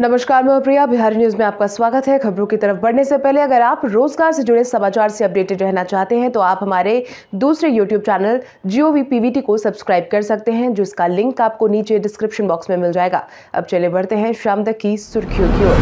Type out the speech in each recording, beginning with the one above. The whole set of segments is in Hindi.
नमस्कार मैं प्रिया बिहारी न्यूज में आपका स्वागत है खबरों की तरफ बढ़ने से पहले अगर आप रोजगार से जुड़े समाचार से अपडेटेड रहना चाहते हैं तो आप हमारे दूसरे यूट्यूब चैनल जियो वी पीवीटी को सब्सक्राइब कर सकते हैं जिसका लिंक आपको नीचे डिस्क्रिप्शन बॉक्स में मिल जाएगा अब चले बढ़ते हैं शाम तक की सुर्खियों की ओर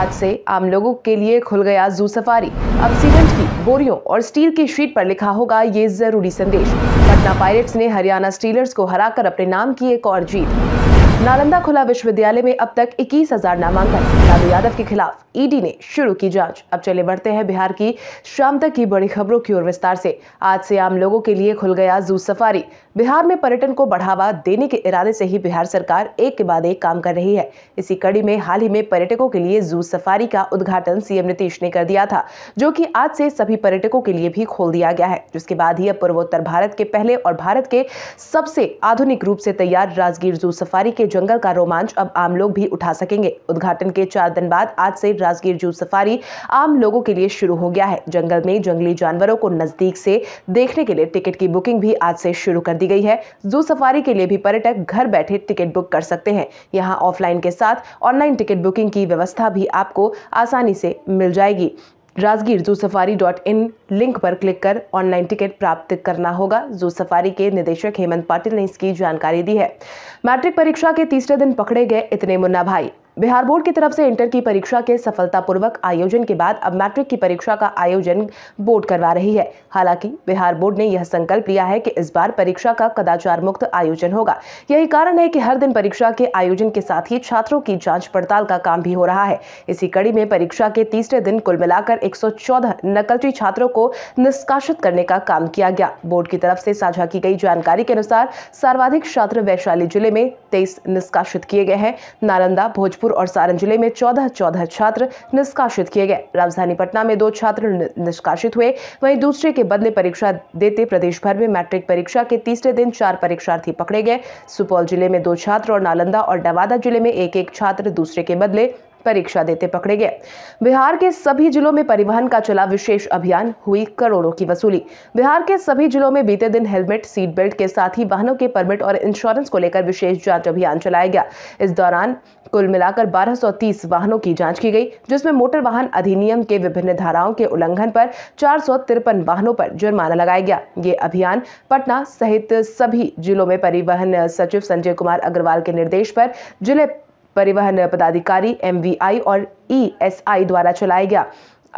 आज से आम लोगों के लिए खुल गया जू सफारी अब सीमेंट की बोरियों और स्टील की शीट पर लिखा होगा ये जरूरी संदेश पटना पायलट्स ने हरियाणा स्टीलर्स को हराकर अपने नाम की एक और जीत नालंदा खुला विश्वविद्यालय में अब तक इक्कीस हजार नामांकन लालू यादव के खिलाफ ईडी ने शुरू की जांच अब चले बढ़ते हैं बिहार की शाम तक की बड़ी खबरों की ओर विस्तार से आज से आम लोगों के लिए खुल गया जू सफारी बिहार में पर्यटन को बढ़ावा देने के इरादे से ही बिहार सरकार एक के बाद एक काम कर रही है इसी कड़ी में हाल ही में पर्यटकों के लिए जू सफारी का उद्घाटन सीएम नीतीश ने कर दिया था जो कि आज से सभी पर्यटकों के लिए भी खोल दिया गया है जिसके बाद ही अब पूर्वोत्तर भारत के पहले और भारत के सबसे आधुनिक रूप से तैयार राजगीर जू सफारी के जंगल का रोमांच अब आम लोग भी उठा सकेंगे उद्घाटन के चार दिन बाद आज से राजगीर जू सफारी आम लोगों के लिए शुरू हो गया है जंगल में जंगली जानवरों को नजदीक से देखने के लिए टिकट की बुकिंग भी आज से शुरू कर दी गई है जू सफारी के लिए भी पर्यटक घर बैठे टिकट बुक कर सकते हैं यहाँ ऑफलाइन के साथ ऑनलाइन टिकट बुकिंग की व्यवस्था भी आपको आसानी से मिल जाएगी Rajgir zoo safari dot in link पर क्लिक कर ऑनलाइन टिकट प्राप्त करना होगा जू सफारी के निदेशक हेमंत पाटिल ने इसकी जानकारी दी है मैट्रिक परीक्षा के तीसरे दिन पकड़े गए इतने मुन्ना भाई बिहार बोर्ड की तरफ से इंटर की परीक्षा के सफलतापूर्वक आयोजन के बाद अब मैट्रिक की परीक्षा का आयोजन बोर्ड करवा रही है हालांकि बिहार बोर्ड ने यह संकल्प लिया है कि इस बार परीक्षा का कदाचार मुक्त आयोजन होगा यही कारण है कि हर दिन परीक्षा के आयोजन के साथ ही छात्रों की जांच पड़ताल का काम भी हो रहा है इसी कड़ी में परीक्षा के तीसरे दिन कुल मिलाकर एक नकलची छात्रों को निष्कासित करने का काम किया गया बोर्ड की तरफ से साझा की गई जानकारी के अनुसार सर्वाधिक छात्र वैशाली जिले में तेईस निष्कासित किए गए हैं नालंदा भोजपुर बैतूल और सारण जिले में चौदह चौदह छात्र निष्कासित किए गए राजधानी पटना में दो छात्र निष्कासित हुए वहीं दूसरे के बदले परीक्षा देते प्रदेश भर में मैट्रिक परीक्षा के तीसरे दिन चार परीक्षार्थी पकड़े गए सुपौल जिले में दो छात्र और नालंदा और नवादा जिले में एक एक छात्र दूसरे के बदले परीक्षा देते पकड़े गए बिहार के सभी जिलों में परिवहन का चला विशेष अभियान हुई करोड़ों की वसूली बिहार के सभी जिलों में बीते दिन हेलमेट सीट बेल्ट के साथ ही वाहनों के परमिट और इंश्योरेंस को लेकर विशेष जांच अभियान चलाया गया इस दौरान कुल मिलाकर 1230 वाहनों की जांच की गई जिसमें मोटर वाहन अधिनियम के विभिन्न धाराओं के उल्लंघन पर चार वाहनों पर जुर्माना लगाया गया ये अभियान पटना सहित सभी जिलों में परिवहन सचिव संजय कुमार अग्रवाल के निर्देश पर जिले परिवहन पदाधिकारी एमवीआई और ईएसआई e द्वारा चलाया गया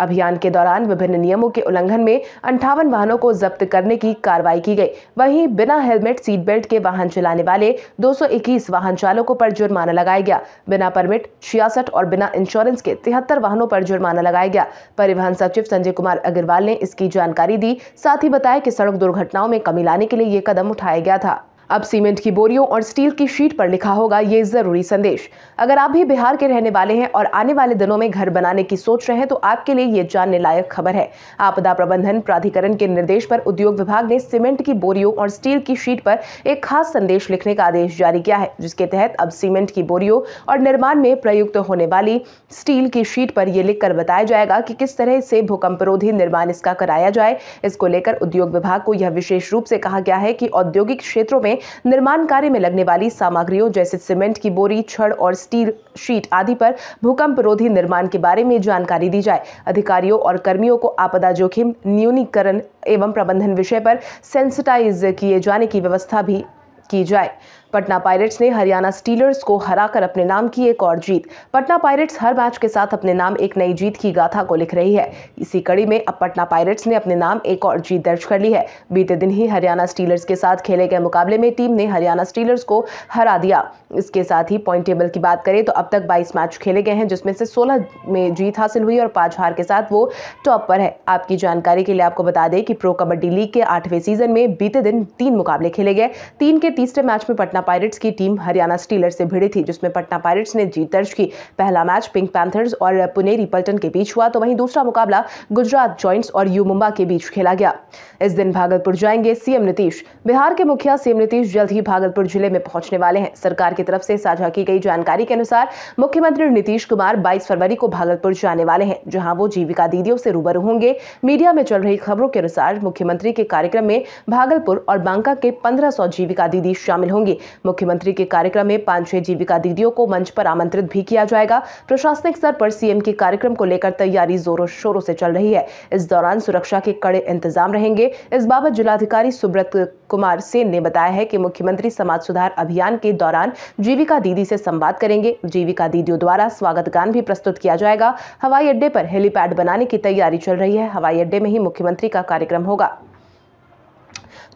अभियान के दौरान विभिन्न नियमों के उल्लंघन में अंठावन वाहनों को जब्त करने की कार्रवाई की गई वहीं बिना हेलमेट सीट बेल्ट के वाहन चलाने वाले 221 वाहन चालकों पर जुर्माना लगाया गया बिना परमिट छियासठ और बिना इंश्योरेंस के तिहत्तर वाहनों पर जुर्माना लगाया गया परिवहन सचिव संजय कुमार अग्रवाल ने इसकी जानकारी दी साथ ही बताया कि सड़क दुर्घटनाओं में कमी लाने के लिए ये कदम उठाया गया था अब सीमेंट की बोरियों और स्टील की शीट पर लिखा होगा ये जरूरी संदेश अगर आप भी बिहार के रहने वाले हैं और आने वाले दिनों में घर बनाने की सोच रहे हैं तो आपके लिए ये जानने लायक खबर है आपदा प्रबंधन प्राधिकरण के निर्देश पर उद्योग विभाग ने सीमेंट की बोरियों और स्टील की शीट पर एक खास संदेश लिखने का आदेश जारी किया है जिसके तहत अब सीमेंट की बोरियों और निर्माण में प्रयुक्त होने वाली स्टील की शीट पर यह लिखकर बताया जाएगा कि किस तरह से भूकंपरोधी निर्माण इसका कराया जाए इसको लेकर उद्योग विभाग को यह विशेष रूप से कहा गया है कि औद्योगिक क्षेत्रों में निर्माण कार्य में लगने वाली सामग्रियों जैसे सीमेंट की बोरी छड़ और स्टील शीट आदि पर भूकंप रोधी निर्माण के बारे में जानकारी दी जाए अधिकारियों और कर्मियों को आपदा जोखिम न्यूनीकरण एवं प्रबंधन विषय पर सेंसिटाइज किए जाने की व्यवस्था भी की जाए पटना पायरेट्स ने हरियाणा स्टीलर्स को हराकर अपने नाम की एक और जीत पटना पायरेट्स हर मैच के साथ अपने नाम एक नई जीत की गाथा को लिख रही है इसी कड़ी में अब पटना पायरेट्स ने अपने नाम एक और जीत दर्ज कर ली है बीते दिन ही हरियाणा स्टीलर्स के साथ खेले गए मुकाबले में टीम ने हरियाणा स्टीलर्स को हरा दिया इसके साथ ही पॉइंट टेबल की बात करें तो अब तक बाईस मैच खेले गए हैं जिसमें से सोलह में जीत हासिल हुई और पांच हार के साथ वो टॉप पर है आपकी जानकारी के लिए आपको बता दें कि प्रो कबड्डी लीग के आठवें सीजन में बीते दिन तीन मुकाबले खेले गए तीन के तीसरे मैच में पटना पायरेट्स की टीम हरियाणा स्टीलर्स से भिड़ी थी जिसमें पटना पायरेट्स ने जीत दर्ज की पहला मैच पिंक पैंथर्स और पुनेरी पल्टन के बीच हुआ तो वहीं दूसरा मुकाबला गुजरात जॉइंट्स और यू मुंबा के बीच खेला गया इस दिन भागलपुर जाएंगे सीएम नीतीश बिहार के मुखिया सीएम नीतीश जल्द ही भागलपुर जिले में पहुंचने वाले हैं सरकार की तरफ से साझा की गई जानकारी के अनुसार मुख्यमंत्री नीतीश कुमार 22 फरवरी को भागलपुर जाने वाले हैं जहां वो जीविका दीदियों से रूबरू होंगे मीडिया में चल रही खबरों के अनुसार मुख्यमंत्री के कार्यक्रम में भागलपुर और बांका के 1500 जीविका दीदी शामिल होंगी मुख्यमंत्री के कार्यक्रम में पांच छह जीविका दीदियों को मंच पर आमंत्रित भी किया जाएगा प्रशासनिक स्तर पर सीएम के कार्यक्रम को लेकर तैयारी जोरों शोरों से चल रही है इस दौरान सुरक्षा के कड़े इंतजाम रहेंगे इस बाबत जिलाधिकारी सुब्रत कुमार सेन ने बताया है कि मुख्यमंत्री समाज सुधार अभियान के दौरान जीविका दीदी से संवाद करेंगे जीविका दीदियों द्वारा स्वागत गान भी प्रस्तुत किया जाएगा हवाई अड्डे पर हेलीपैड बनाने की तैयारी चल रही है हवाई अड्डे में ही मुख्यमंत्री का कार्यक्रम होगा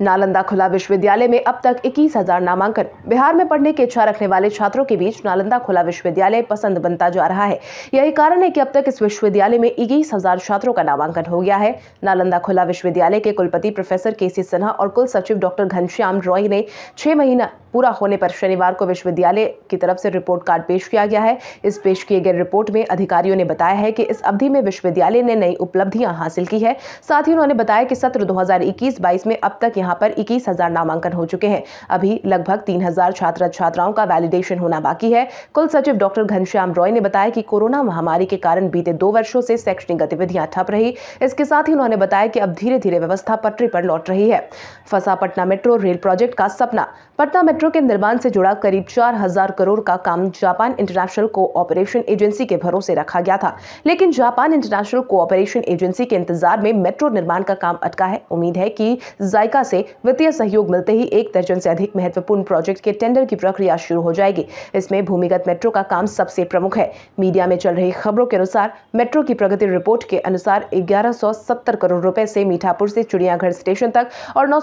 नालंदा खुला विश्वविद्यालय में अब तक इक्कीस हजार नामांकन बिहार में पढ़ने की इच्छा रखने वाले छात्रों के बीच नालंदा खुला विश्वविद्यालय पसंद बनता जा रहा है यही कारण है कि अब तक इस विश्वविद्यालय में इक्कीस हजार छात्रों का नामांकन हो गया है नालंदा खुला विश्वविद्यालय के कुलपति प्रोफेसर के सी सिन्हा और कुल सचिव डॉक्टर घनश्याम रॉय ने छह महीना पूरा होने पर शनिवार को विश्वविद्यालय की तरफ से रिपोर्ट कार्ड पेश किया गया है इस पेश किए गए रिपोर्ट में अधिकारियों ने बताया है कि इस अवधि में विश्वविद्यालय ने नई उपलब्धियां हासिल की है साथ ही उन्होंने बताया कि सत्र 2021-22 में अब तक यहाँ यहाँ पर इक्कीस हजार नामांकन हो चुके हैं अभी लगभग तीन हजार छात्र छात्राओं का वैलिडेशन होना बाकी है कुल सचिव डॉक्टर घनश्याम रॉय ने बताया कि कोरोना महामारी के कारण बीते दो वर्षों से शैक्षणिक गतिविधियां ठप रही इसके साथ ही उन्होंने बताया कि अब धीरे धीरे व्यवस्था पटरी पर लौट रही है फंसा पटना मेट्रो रेल प्रोजेक्ट का सपना पटना मेट्रो के निर्माण से जुड़ा करीब चार हजार करोड़ का काम जापान इंटरनेशनल कोऑपरेशन एजेंसी के भरोसे रखा गया था लेकिन जापान इंटरनेशनल कोऑपरेशन एजेंसी के इंतजार में मेट्रो निर्माण का काम अटका है उम्मीद है कि जायका से से वित्तीय सहयोग मिलते ही एक दर्जन से अधिक महत्वपूर्ण प्रोजेक्ट के टेंडर की प्रक्रिया शुरू हो जाएगी इसमें भूमिगत मेट्रो का काम सबसे प्रमुख है मीडिया में चल रही खबरों के अनुसार मेट्रो की प्रगति रिपोर्ट के अनुसार ग्यारह करोड़ रुपए से मीठापुर से चिड़ियाघर स्टेशन तक और नौ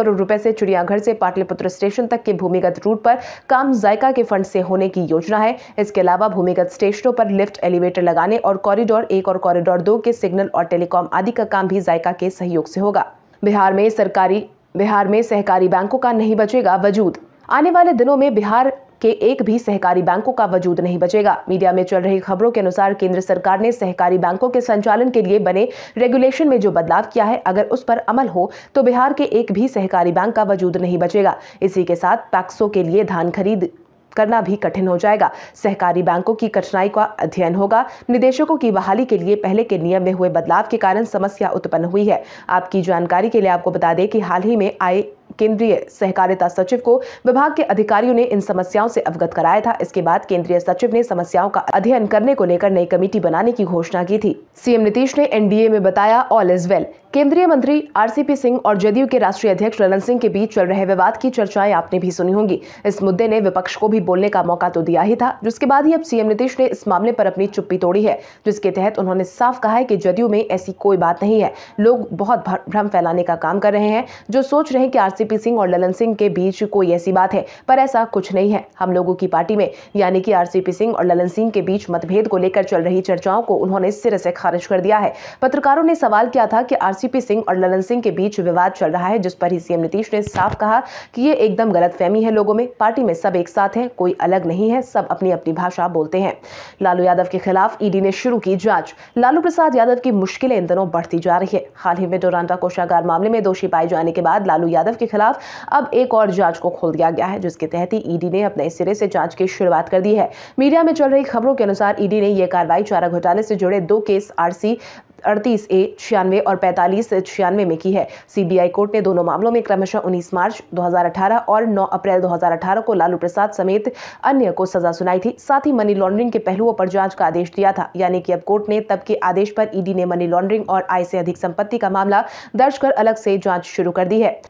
करोड़ रुपए से चिड़ियाघर से पाटलिपुत्र स्टेशन तक के भूमिगत रूट पर काम जायका के फंड से होने की योजना है इसके अलावा भूमिगत स्टेशनों पर लिफ्ट एलिवेटर लगाने और कॉरिडोर एक और कॉरिडोर दो के सिग्नल और टेलीकॉम आदि का काम भी जायका के सहयोग से होगा बिहार में सरकारी बिहार में सहकारी बैंकों का नहीं बचेगा वजूद आने वाले दिनों में बिहार के एक भी सहकारी बैंकों का वजूद नहीं बचेगा मीडिया में चल रही खबरों के अनुसार केंद्र सरकार ने सहकारी बैंकों के संचालन के लिए बने रेगुलेशन में जो बदलाव किया है अगर उस पर अमल हो तो बिहार के एक भी सहकारी बैंक का वजूद नहीं बचेगा इसी के साथ पैक्सो के लिए धान खरीद करना भी कठिन हो जाएगा सहकारी बैंकों की कठिनाई का अध्ययन होगा निदेशकों की बहाली के लिए पहले के नियम में हुए बदलाव के कारण समस्या उत्पन्न हुई है आपकी जानकारी के लिए आपको बता दें कि हाल ही में आए केंद्रीय सहकारिता सचिव को विभाग के अधिकारियों ने इन समस्याओं से अवगत कराया था इसके बाद केंद्रीय सचिव ने समस्याओं का अध्ययन करने को लेकर नई कमेटी बनाने की घोषणा की थी सीएम नीतीश ने एनडीए में बताया ऑल इज वेल केंद्रीय मंत्री आरसीपी सिंह और जदयू के राष्ट्रीय अध्यक्ष ललन सिंह के बीच चल रहे विवाद की चर्चाएं आपने भी सुनी होंगी इस मुद्दे ने विपक्ष को भी बोलने का मौका तो दिया ही था जिसके बाद ही अब सीएम नीतीश ने इस मामले पर अपनी चुप्पी तोड़ी है जिसके तहत उन्होंने साफ कहा है कि जदयू में ऐसी कोई बात नहीं है लोग बहुत भ्रम फैलाने का काम कर रहे हैं जो सोच रहे हैं कि आरसीपी सिंह और ललन सिंह के बीच कोई ऐसी बात है पर ऐसा कुछ नहीं है हम लोगों की पार्टी में यानी कि आरसीपी सिंह और ललन सिंह के बीच मतभेद को लेकर चल रही चर्चाओं को उन्होंने सिरे से खारिज कर दिया है पत्रकारों ने सवाल किया था कि आर आरसीपी सिंह और ललन सिंह के बीच विवाद चल रहा है जिस पर ही सीएम नीतीश ने साफ कहा कि ये एकदम गलत फहमी है लोगों में पार्टी में सब एक साथ हैं कोई अलग नहीं है सब अपनी अपनी भाषा बोलते हैं लालू यादव के खिलाफ ईडी e ने शुरू की जांच लालू प्रसाद यादव की मुश्किलें इन दिनों बढ़ती जा रही है हाल ही में डोरांडा कोषागार मामले में दोषी पाए जाने के बाद लालू यादव के खिलाफ अब एक और जांच को खोल दिया गया है जिसके तहत ही ईडी e ने अपने सिरे से जांच की शुरुआत कर दी है मीडिया में चल रही खबरों के अनुसार ईडी e ने यह कार्रवाई चारा घोटाले से जुड़े दो केस आरसी अड़तीस ए छियानवे और पैंतालीस छियानवे में की है सीबीआई कोर्ट ने दोनों मामलों में क्रमशः 19 मार्च 2018 और 9 अप्रैल 2018 को लालू प्रसाद समेत अन्य को सजा सुनाई थी साथ ही मनी लॉन्ड्रिंग के पहलुओं पर जांच का आदेश दिया था यानी कि अब कोर्ट ने तब के आदेश पर ईडी ने मनी लॉन्ड्रिंग और आय से अधिक संपत्ति का मामला दर्ज कर अलग से जांच शुरू कर दी है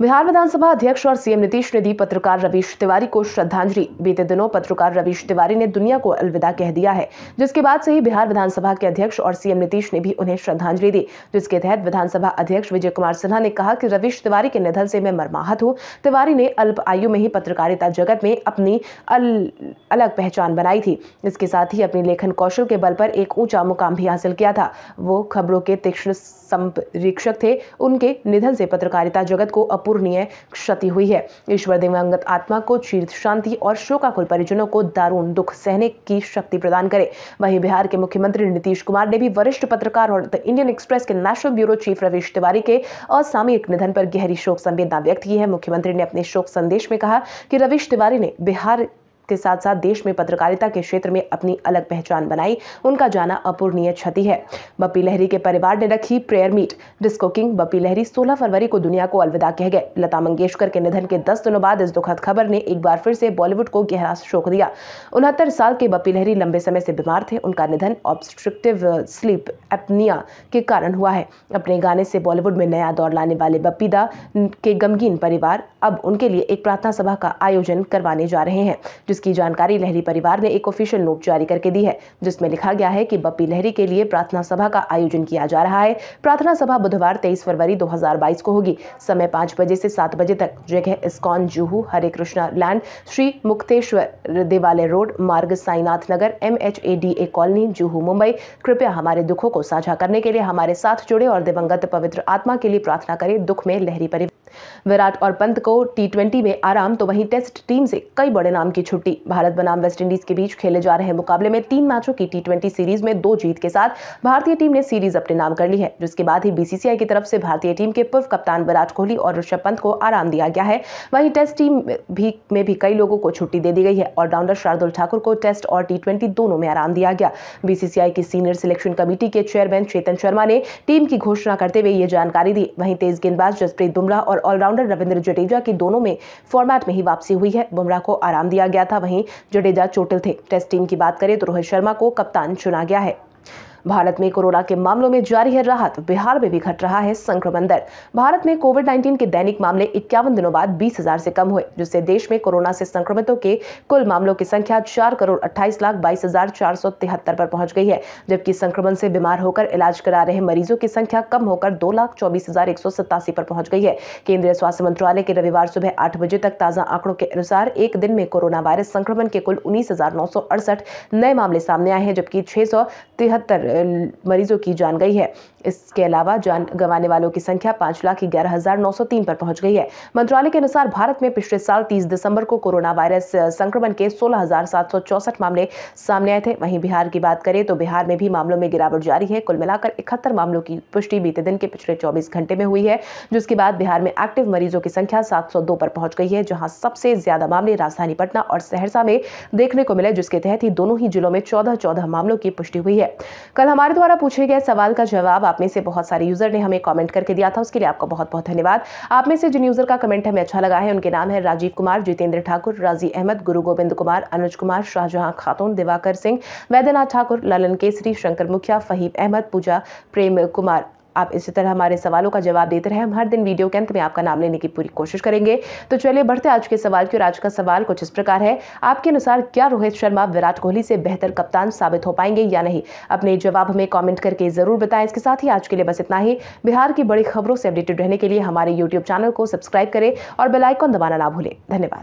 बिहार विधानसभा अध्यक्ष और सीएम नीतीश ने दी पत्रकार रवीश तिवारी को श्रद्धांजलि बीते दिनों पत्रकार रवीश तिवारी ने दुनिया को अलविदा कह दिया है जिसके बाद से ही बिहार विधानसभा के अध्यक्ष और सीएम नीतीश ने भी उन्हें श्रद्धांजलि दी जिसके तहत विधानसभा अध्यक्ष विजय कुमार सिन्हा ने कहा कि रवीश तिवारी के निधन से मैं मरमाहत हूँ तिवारी ने अल्प आयु में ही पत्रकारिता जगत में अपनी अलग पहचान बनाई थी इसके साथ ही अपने लेखन कौशल के बल पर एक ऊंचा मुकाम भी हासिल किया था वो खबरों के तीक्ष्ण संप्रेक्षक थे उनके निधन से पत्रकारिता जगत को अपूर्ण अपूर्णीय क्षति हुई है ईश्वर दिवंगत आत्मा को चीर शांति और शोकाकुल परिजनों को दारूण दुख सहने की शक्ति प्रदान करे वहीं बिहार के मुख्यमंत्री नीतीश कुमार ने भी वरिष्ठ पत्रकार और द इंडियन एक्सप्रेस के national bureau chief Ravish Tiwari के असामयिक निधन पर गहरी शोक संवेदना व्यक्त की है मुख्यमंत्री ने अपने शोक संदेश में कहा कि रवीश तिवारी ने बिहार के साथ साथ देश में पत्रकारिता के क्षेत्र में अपनी अलग पहचान बनाई उनका जाना अपूर्णीय क्षति है बपी लहरी के परिवार ने रखी prayer meet disco king Bappi Lahiri 16 फरवरी को दुनिया को अलविदा कह गए लता मंगेशकर के निधन के दस दिनों बाद इस दुखद खबर ने एक बार फिर से बॉलीवुड को गहरा शोक दिया उनहत्तर साल के बपी लहरी लंबे समय से बीमार थे उनका निधन ऑब्स्ट्रक्टिव स्लीप एपनिया के कारण हुआ है अपने गाने से बॉलीवुड में नया दौर लाने वाले बप्पी दा के गमगीन परिवार अब उनके लिए एक प्रार्थना सभा का आयोजन करवाने जा रहे हैं जिसकी इसकी जानकारी लहरी परिवार ने एक ऑफिशियल नोट जारी करके दी है जिसमें लिखा गया है कि बप्पी लहरी के लिए प्रार्थना सभा का आयोजन किया जा रहा है प्रार्थना सभा बुधवार तेईस फरवरी 2022 को होगी समय पांच बजे से सात बजे तक जगह ISKCON Juhu Hare Krishna land Shri Mukteshwar Devalaya road Marg Sainath Nagar M H A D A colony Juhu Mumbai कृपया हमारे दुखों को साझा करने के लिए हमारे साथ जुड़े और दिवंगत पवित्र आत्मा के लिए प्रार्थना करें दुख में लहरी परिवार विराट और पंत को टी में आराम तो वहीं टेस्ट टीम से कई बड़े नाम की छुट्टी भारत बनाम वेस्टइंडीज के बीच खेले जा रहे मुकाबले में तीन मैचों की टी सीरीज में दो जीत के साथ भारतीय टीम ने सीरीज अपने नाम कर ली है जिसके बाद ही बीसीसीआई की तरफ से भारतीय टीम के पूर्व कप्तान विराट कोहली और ऋषभ पंत को आराम दिया गया है वहीं टेस्ट टीम भी में भी कई लोगों को छुट्टी दे दी गई है ऑलराउंडर शार्दुल ठाकुर को टेस्ट और टी दोनों में आराम दिया गया बीसीसीआई की सीनियर सिलेक्शन कमेटी के चेयरमैन चेतन शर्मा ने टीम की घोषणा करते हुए ये जानकारी दी वहीं तेज गेंदबाज जसप्रीत बुमराह और ऑलराउंडर रविंद्र जडेजा की दोनों में फॉर्मेट में ही वापसी हुई है बुमराह को आराम दिया गया था वहीं जडेजा चोटिल थे टेस्ट टीम की बात करें तो रोहित शर्मा को कप्तान चुना गया है भारत में कोरोना के मामलों में जारी है राहत बिहार में भी घट रहा है संक्रमण दर भारत में कोविड 19 के दैनिक मामले इक्यावन दिनों बाद बीस हजार से कम हुए जिससे देश में कोरोना से संक्रमितों के कुल मामलों की संख्या चार करोड़ अट्ठाईस लाख बाईस हजार चार सौ तिहत्तर पर पहुंच गई है जबकि संक्रमण से बीमार होकर इलाज करा रहे मरीजों की संख्या कम होकर दो लाख चौबीस हजार एक सौ सतासी पर पहुंच गई है केंद्रीय स्वास्थ्य मंत्रालय के रविवार सुबह आठ बजे तक ताजा आंकड़ों के अनुसार एक दिन में कोरोना वायरस संक्रमण के कुल उन्नीस नए मामले सामने आए हैं जबकि छह सौ तिहत्तर मरीजों की जान गई है इसके अलावा जान गंवाने वालों की संख्या पांच लाख ग्यारह हजार नौ सौ तीन पर पहुंच गई है मंत्रालय के अनुसार भारत में पिछले साल तीस दिसंबर को कोरोना वायरस संक्रमण के सोलह हजार सात सौ चौसठ मामले सामने आए थे वहीं बिहार की बात करें तो बिहार में भी मामलों में गिरावट जारी है कुल मिलाकर इकहत्तर मामलों की पुष्टि बीते दिन के पिछले चौबीस घंटे में हुई है जिसके बाद बिहार में एक्टिव मरीजों की संख्या सात सौ दो पर पहुंच गई है जहां सबसे ज्यादा मामले राजधानी पटना और सहरसा में देखने को मिले जिसके तहत ही दोनों ही जिलों में चौदह चौदह मामलों की पुष्टि हुई है कल हमारे द्वारा पूछे गए सवाल का जवाब आप में से बहुत सारे यूजर ने हमें कमेंट करके दिया था उसके लिए आपका बहुत बहुत धन्यवाद आप में से जिन यूजर का कमेंट हमें अच्छा लगा है उनके नाम है राजीव कुमार जितेंद्र ठाकुर राजी अहमद गुरु गोविंद कुमार अनुज कुमार शाहजहां खातून दिवाकर सिंह वैद्यनाथ ठाकुर ललन केसरी शंकर मुखिया फहीब अहमद पूजा प्रेम कुमार आप इसी तरह हमारे सवालों का जवाब देते रहे हम हर दिन वीडियो के अंत में आपका नाम लेने की पूरी कोशिश करेंगे तो चलिए बढ़ते आज के सवाल की और आज का सवाल कुछ इस प्रकार है आपके अनुसार क्या रोहित शर्मा विराट कोहली से बेहतर कप्तान साबित हो पाएंगे या नहीं अपने जवाब हमें कॉमेंट करके ज़रूर बताएं इसके साथ ही आज के लिए बस इतना ही बिहार की बड़ी खबरों से अपडेटेड रहने के लिए हमारे यूट्यूब चैनल को सब्सक्राइब करें और बेलाइकॉन दबाना ना भूलें धन्यवाद